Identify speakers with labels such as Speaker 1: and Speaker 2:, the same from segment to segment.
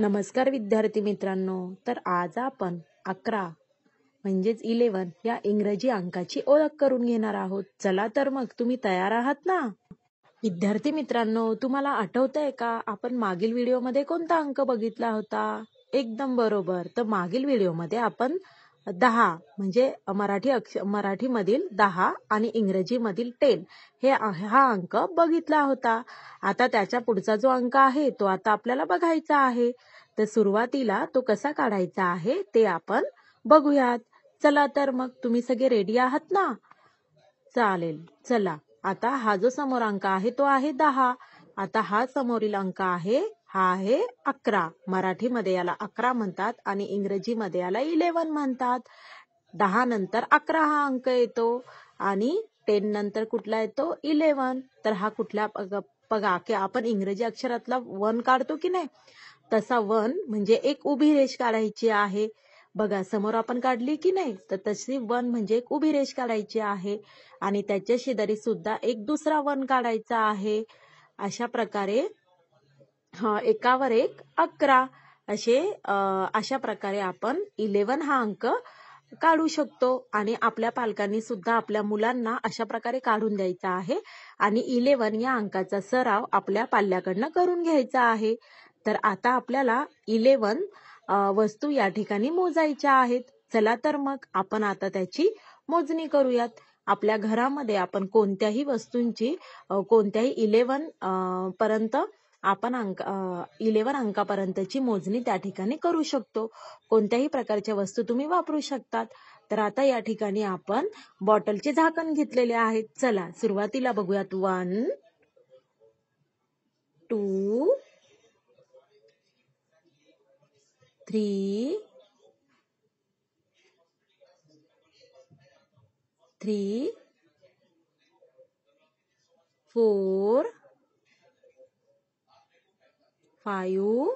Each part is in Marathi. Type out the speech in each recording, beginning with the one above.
Speaker 1: नमस्कार विद्यार्थी मित्रांनो तर आज आपण अकरा म्हणजेच इलेवन या इंग्रजी अंकाची ओळख करून घेणार आहोत चला तर मग तुम्ही तयार आहात ना विद्यार्थी मित्रांनो तुम्हाला आठवत आहे का आपण मागील व्हिडिओमध्ये कोणता अंक बघितला होता एकदम बरोबर तर मागील व्हिडिओमध्ये आपण दहा म्हणजे मराठी अक्ष मराठीमधील दहा आणि इंग्रजीमधील टेन हे हा अंक बघितला होता आता त्याच्या पुढचा जो अंक आहे तो आता आपल्याला बघायचा आहे तर सुरुवातीला तो कसा काढायचा आहे ते आपण बघूयात चला तर मग तुम्ही सगळे रेडी आहात ना चालेल चला आता हा जो समोर अंक आहे तो आहे दहा आता हा समोरील अंक आहे हा आहे अकरा मराठीमध्ये याला अकरा म्हणतात आणि इंग्रजीमध्ये याला इलेव्हन म्हणतात दहा नंतर अकरा हा अंक येतो आणि टेन नंतर कुठला येतो इलेव्हन तर हा कुठला बघा की आपण इंग्रजी अक्षरातला वन काढतो की नाही तसा वन म्हणजे एक उभी रेष काढायची आहे बघा समोर आपण काढली की नाही तर तशी वन म्हणजे एक उभी रेष काढायची आहे आणि त्याच्या शेजारी सुद्धा एक दुसरा वन काढायचा आहे अशा प्रकारे एकावर एक अकरा असे अशा प्रकारे आपण इलेवन हा अंक काढू शकतो आणि आपल्या पालकांनी सुद्धा आपल्या मुलांना अशा प्रकारे काढून द्यायचा आहे आणि इलेवन या अंकाचा सराव आपल्या पाल्याकडनं करून घ्यायचा आहे तर आता आपल्याला इलेवन वस्तू या ठिकाणी मोजायच्या आहेत चला तर मग आपण आता त्याची मोजणी करूयात आपल्या घरामध्ये आपण कोणत्याही वस्तूंची कोणत्याही इलेवन पर्यंत आपण अंक इलेव्हन अंकापर्यंतची मोजणी त्या ठिकाणी करू शकतो कोणत्याही प्रकारच्या वस्तू तुम्ही वापरू शकतात तर आता या ठिकाणी आपण बॉटलचे झाकण घेतलेले आहेत चला सुरुवातीला बघूयात one two three three four five,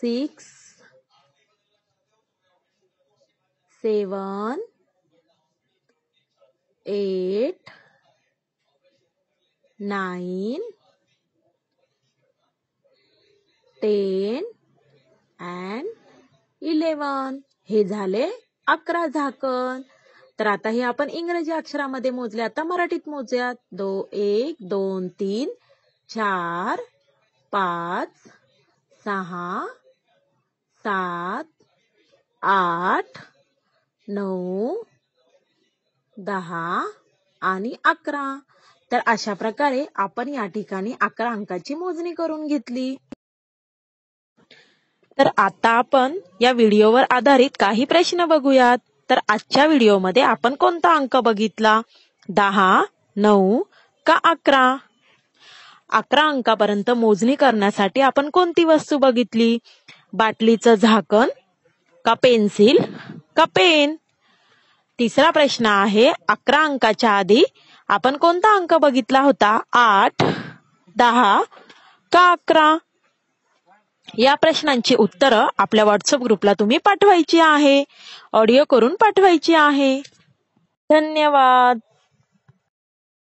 Speaker 1: six seven, eight, nine, ten and eleven, हे झाले अकरा झाकण तर आता हे आपण इंग्रजी अक्षरामध्ये मोजले आता मराठीत मोजूयात दो एक दोन तीन चार पाच सहा सात आठ नऊ दहा आणि अकरा तर अशा प्रकारे आपण या ठिकाणी अकरा अंकाची मोजणी करून घेतली तर आता आपण या व्हिडिओवर आधारित काही प्रश्न बघूयात तर आजच्या व्हिडिओमध्ये आपण कोणता अंक बघितला दहा नऊ का अकरा अकरा अंकापर्यंत मोजणी करण्यासाठी आपण कोणती वस्तू बघितली बाटलीचं झाकण का पेन्सिल का पेन तिसरा प्रश्न आहे अकरा अंकाच्या आधी आपण कोणता अंक बघितला होता आठ दहा का अकरा या प्रश्नांची उत्तरं आपल्या व्हॉट्सअप ग्रुपला तुम्ही पाठवायची आहे ऑडिओ करून पाठवायची आहे धन्यवाद